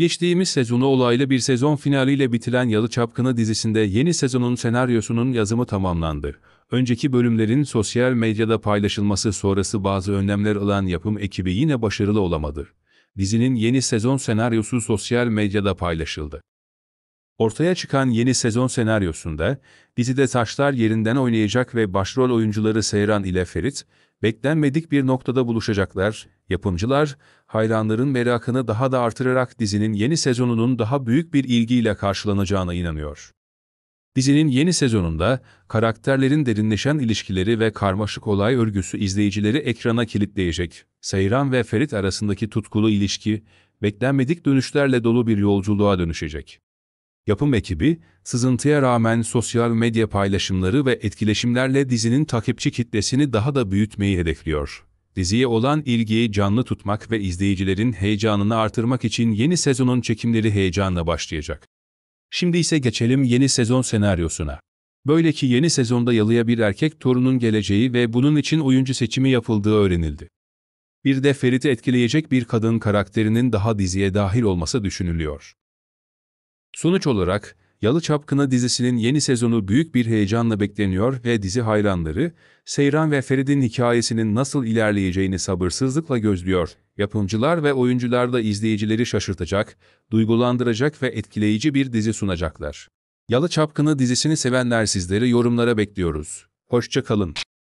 Geçtiğimiz sezonu olaylı bir sezon finaliyle bitiren Yalı Çapkını dizisinde yeni sezonun senaryosunun yazımı tamamlandı. Önceki bölümlerin sosyal medyada paylaşılması sonrası bazı önlemler alan yapım ekibi yine başarılı olamadı. Dizinin yeni sezon senaryosu sosyal medyada paylaşıldı. Ortaya çıkan yeni sezon senaryosunda dizide taşlar yerinden oynayacak ve başrol oyuncuları Seyran ile Ferit, beklenmedik bir noktada buluşacaklar. Yapımcılar, hayranların merakını daha da artırarak dizinin yeni sezonunun daha büyük bir ilgiyle karşılanacağına inanıyor. Dizinin yeni sezonunda karakterlerin derinleşen ilişkileri ve karmaşık olay örgüsü izleyicileri ekrana kilitleyecek. Seyran ve Ferit arasındaki tutkulu ilişki, beklenmedik dönüşlerle dolu bir yolculuğa dönüşecek. Yapım ekibi, sızıntıya rağmen sosyal medya paylaşımları ve etkileşimlerle dizinin takipçi kitlesini daha da büyütmeyi hedefliyor. Diziye olan ilgiyi canlı tutmak ve izleyicilerin heyecanını artırmak için yeni sezonun çekimleri heyecanla başlayacak. Şimdi ise geçelim yeni sezon senaryosuna. Böyle ki yeni sezonda yalıya bir erkek torunun geleceği ve bunun için oyuncu seçimi yapıldığı öğrenildi. Bir de Ferit'i etkileyecek bir kadın karakterinin daha diziye dahil olması düşünülüyor. Sonuç olarak Yalı Çapkına dizisinin yeni sezonu büyük bir heyecanla bekleniyor ve dizi hayranları, Seyran ve Ferid'in hikayesinin nasıl ilerleyeceğini sabırsızlıkla gözlüyor. Yapımcılar ve oyuncular da izleyicileri şaşırtacak, duygulandıracak ve etkileyici bir dizi sunacaklar. Yalı Çapkını dizisini sevenler sizleri yorumlara bekliyoruz. Hoşça kalın.